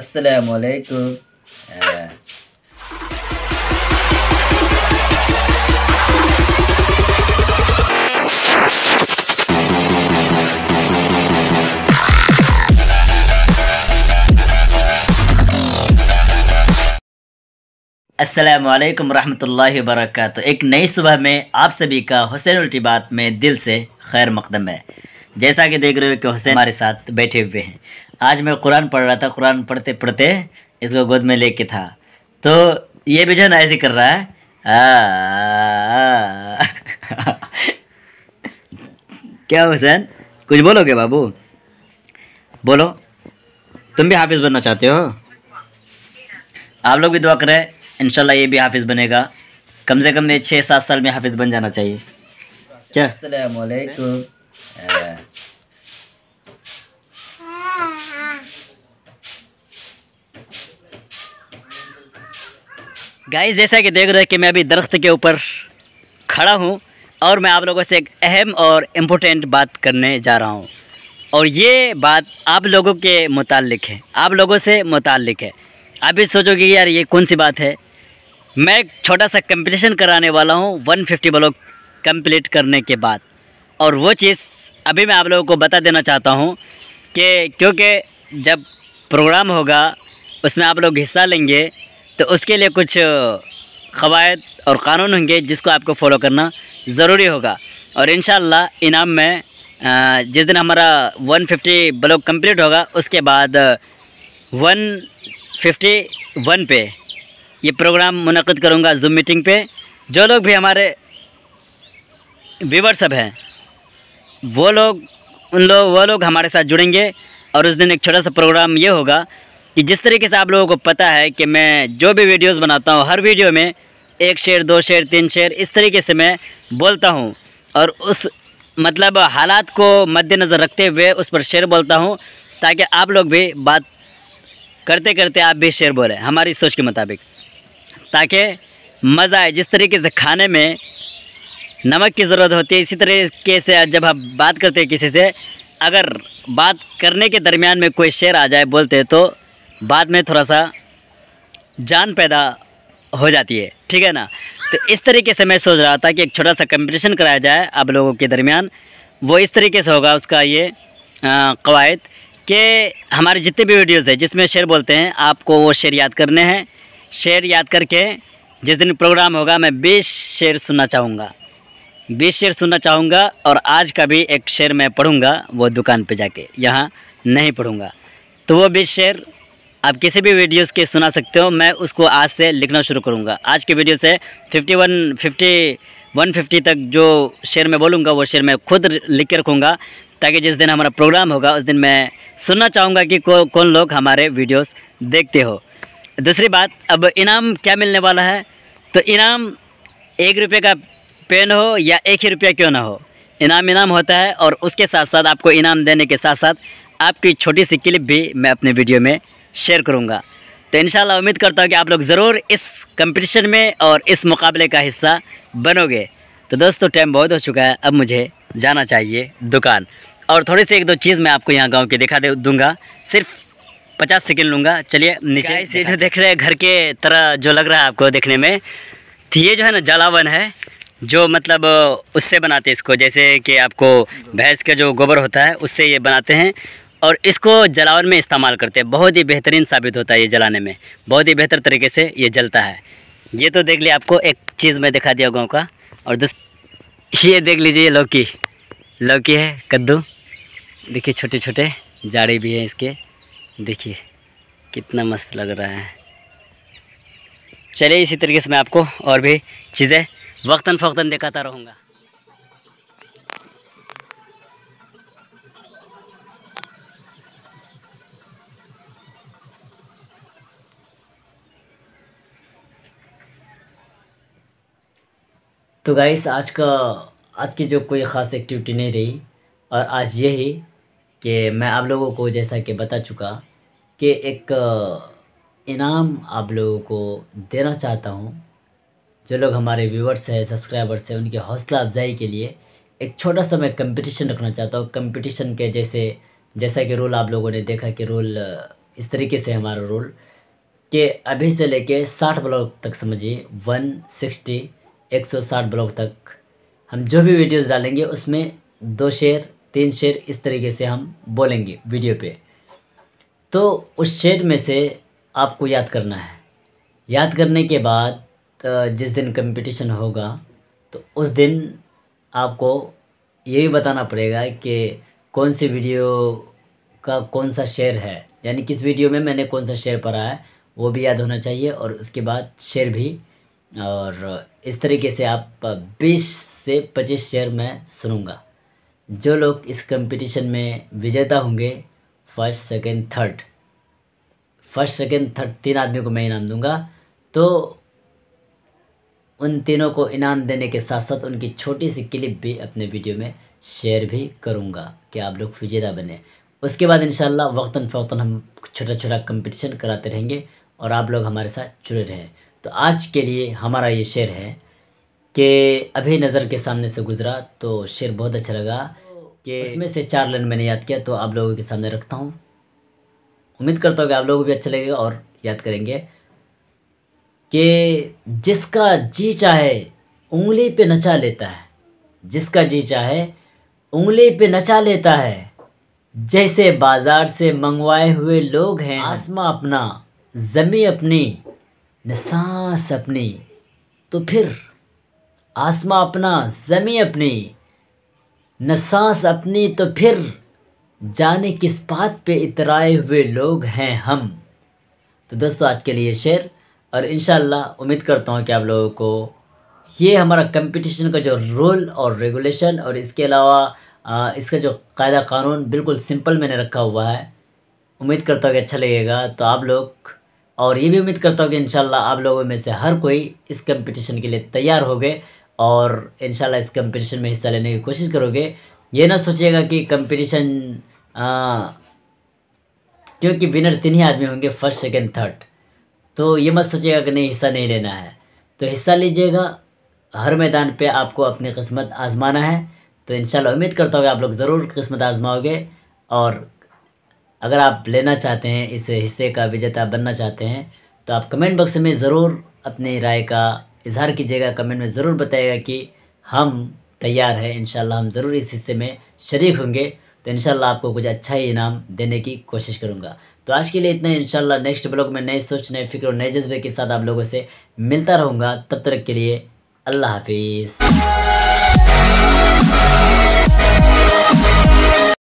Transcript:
আসসালামু असलकम वरहमल वर्क एक नई सुबह में आप सभी का हुसैन उल्टी बात में दिल से खैर मकदम है जैसा कि देख रहे हो कि हुसैन हमारे साथ बैठे हुए हैं आज मैं कुरान पढ़ रहा था कुरान पढ़ते पढ़ते इसको गोद में लेके था तो ये भी जो ना ऐसे कर रहा है आ, आ, आ, क्या हुसैन कुछ बोलोगे बाबू बोलो तुम भी हाफिज़ बनना चाहते हो आप लोग भी दुआ करें इन ये भी हाफिज़ बनेगा कम से कम ये छः सात साल में हाफिज़ बन जाना चाहिए क्या असलकुम गाइस जैसा कि देख रहे हैं कि मैं अभी दरख्त के ऊपर खड़ा हूँ और मैं आप लोगों से एक अहम और इम्पोर्टेंट बात करने जा रहा हूँ और ये बात आप लोगों के मुतालिक है आप लोगों से मुतालिक है आप भी सोचोगे यार ये कौन सी बात है मैं एक छोटा सा कंपटीशन कराने वाला हूँ 150 ब्लॉक कम्प्लीट करने के बाद और वो चीज़ अभी मैं आप लोगों को बता देना चाहता हूँ कि क्योंकि जब प्रोग्राम होगा उसमें आप लोग हिस्सा लेंगे तो उसके लिए कुछ कवायद और क़ानून होंगे जिसको आपको फॉलो करना ज़रूरी होगा और इन इनाम में जिस दिन हमारा 150 ब्लॉक कंप्लीट होगा उसके बाद 151 पे ये प्रोग्राम मुनद करूँगा जूम मीटिंग पे जो लोग भी हमारे व्यूवर सब हैं वो लोग उन लोग वो लोग हमारे साथ जुड़ेंगे और उस दिन एक छोटा सा प्रोग्राम ये होगा कि जिस तरीके से आप लोगों को पता है कि मैं जो भी वीडियोस बनाता हूँ हर वीडियो में एक शेर दो शेर तीन शेर इस तरीके से मैं बोलता हूँ और उस मतलब हालात को मद्देनज़र रखते हुए उस पर शेर बोलता हूँ ताकि आप लोग भी बात करते करते आप भी शेर बोलें हमारी सोच के मुताबिक ताकि मज़ा आए जिस तरीके से खाने में नमक की ज़रूरत होती है इसी तरीके से जब हम बात करते हैं किसी से अगर बात करने के दरमियान में कोई शेर आ जाए बोलते तो बाद में थोड़ा सा जान पैदा हो जाती है ठीक है ना तो इस तरीके से मैं सोच रहा था कि एक छोटा सा कंपटीशन कराया जाए आप लोगों के दरमियान वो इस तरीके से होगा उसका ये कवायद कि हमारे जितने भी वीडियोज़ हैं जिसमें शेर बोलते हैं आपको वो शेर याद करने हैं शेर याद करके जिस दिन प्रोग्राम होगा मैं बीस शेर सुनना चाहूँगा बीस शेर सुनना चाहूँगा और आज का भी एक शेर मैं पढ़ूँगा वो दुकान पर जाके यहाँ नहीं पढ़ूँगा तो वो बीस शेर आप किसी भी वीडियोस के सुना सकते हो मैं उसको आज से लिखना शुरू करूँगा आज के वीडियो से fifty one fifty one fifty तक जो शेर में बोलूँगा वो शेर मैं खुद लिख के रखूँगा ताकि जिस दिन हमारा प्रोग्राम होगा उस दिन मैं सुनना चाहूँगा कि कौन लोग हमारे वीडियोस देखते हो दूसरी बात अब इनाम क्या मिलने वाला है तो इनाम एक रुपये का पेन हो या एक ही रुपया क्यों ना हो इनाम इनाम होता है और उसके साथ साथ आपको इनाम देने के साथ साथ आपकी छोटी सी क्लिप भी मैं अपने वीडियो में शेयर करूँगा तो इन उम्मीद करता हूँ कि आप लोग ज़रूर इस कंपटीशन में और इस मुकाबले का हिस्सा बनोगे तो दोस्तों टाइम बहुत हो चुका है अब मुझे जाना चाहिए दुकान और थोड़ी सी एक दो चीज़ मैं आपको यहाँ गांव की दिखा दे दूँगा सिर्फ पचास सेकेंड लूँगा चलिए नीचे से जो देख रहे हैं घर के तरह जो लग रहा है आपको देखने में तो ये जो है ना जलावन है जो मतलब उससे बनाते हैं इसको जैसे कि आपको भैंस का जो गोबर होता है उससे ये बनाते हैं और इसको जलावन में इस्तेमाल करते हैं बहुत ही बेहतरीन साबित होता है ये जलाने में बहुत ही बेहतर तरीके से ये जलता है ये तो देख लिया आपको एक चीज़ मैं दिखा दिया गाँव का और ये देख लीजिए लौकी लौकी है कद्दू देखिए छोटे छोटे जाड़े भी हैं इसके देखिए कितना मस्त लग रहा है चलिए इसी तरीके से मैं आपको और भी चीज़ें वक्ता फ़ौता दिखाता रहूँगा तो गाइस आज का आज की जो कोई ख़ास एक्टिविटी नहीं रही और आज यही कि मैं आप लोगों को जैसा कि बता चुका कि एक इनाम आप लोगों को देना चाहता हूँ जो लोग हमारे व्यूवर्स हैं सब्सक्राइबर्स हैं उनकी हौसला अफजाई के लिए एक छोटा सा मैं कंपटीशन रखना चाहता हूँ कंपटीशन के जैसे जैसा कि रोल आप लोगों ने देखा कि रोल इस तरीके से हमारा रोल कि अभी से लेके साठ ब्लॉक तक समझिए वन सिक्सटी 160 ब्लॉग तक हम जो भी वीडियोस डालेंगे उसमें दो शेर तीन शेर इस तरीके से हम बोलेंगे वीडियो पे तो उस शेर में से आपको याद करना है याद करने के बाद जिस दिन कंपटीशन होगा तो उस दिन आपको ये भी बताना पड़ेगा कि कौन सी वीडियो का कौन सा शेयर है यानी किस वीडियो में मैंने कौन सा शेयर पढ़ा है वो भी याद होना चाहिए और उसके बाद शेयर भी और इस तरीके से आप बीस से पच्चीस शेयर मैं सुनूँगा जो लोग इस कंपटीशन में विजेता होंगे first second third first second third तीन आदमी को मैं इनाम दूंगा तो उन तीनों को इनाम देने के साथ साथ उनकी छोटी सी क्लिप भी अपने वीडियो में शेयर भी करूँगा कि आप लोग विजेता बने उसके बाद इन वक्ता फ़ौता हम छोटा छोटा कंपटीशन कराते रहेंगे और आप लोग हमारे साथ जुड़े रहें तो आज के लिए हमारा ये शेर है कि अभी नज़र के सामने से गुज़रा तो शेर बहुत अच्छा लगा कि इसमें से चार लाइन मैंने याद किया तो आप लोगों के सामने रखता हूँ उम्मीद करता हूँ कि आप लोगों को भी अच्छा लगेगा और याद करेंगे कि जिसका जी चाहे उंगली पे नचा लेता है जिसका जी चाहे उंगली पे नचा लेता है जैसे बाज़ार से मंगवाए हुए लोग हैं हाँ। आसमां अपना ज़मी अपनी न सांस अपनी तो फिर आसमां अपना ज़मी अपनी न सांस अपनी तो फिर जाने किस बात पे इतराए हुए लोग हैं हम तो दोस्तों आज के लिए शेयर और इन उम्मीद करता हूँ कि आप लोगों को ये हमारा कंपटीशन का जो रूल और रेगुलेशन और इसके अलावा इसका जो कायदा कानून बिल्कुल सिंपल मैंने रखा हुआ है उम्मीद करता हूँ कि अच्छा लगेगा तो आप लोग और ये भी उम्मीद करता हूँ कि इन आप लोगों में से हर कोई इस कंपटीशन के लिए तैयार हो गए और इन इस कंपटीशन में हिस्सा लेने की कोशिश करोगे ये ना सोचिएगा कि कंपटीशन क्योंकि विनर तीन ही आदमी होंगे फर्स्ट सेकेंड थर्ड तो ये मत सोचिएगा कि नहीं हिस्सा नहीं लेना है तो हिस्सा लीजिएगा हर मैदान पर आपको अपनी किस्मत आजमाना है तो इन उम्मीद करता हूँ आप लोग ज़रूर किस्मत आजमाओगे और अगर आप लेना चाहते हैं इस हिस्से का विजेता बनना चाहते हैं तो आप कमेंट बॉक्स में ज़रूर अपनी राय का इजहार कीजिएगा कमेंट में ज़रूर बताइएगा कि हम तैयार हैं इन हम ज़रूर इस हिस्से में शरीक होंगे तो इन आपको कुछ अच्छा ही इनाम देने की कोशिश करूँगा तो आज के लिए इतना ही इन नेक्स्ट ब्लॉग में नए सोच नए फिक्र नए जज्बे के साथ आप लोगों से मिलता रहूँगा तब तक के लिए अल्लाह हाफिज़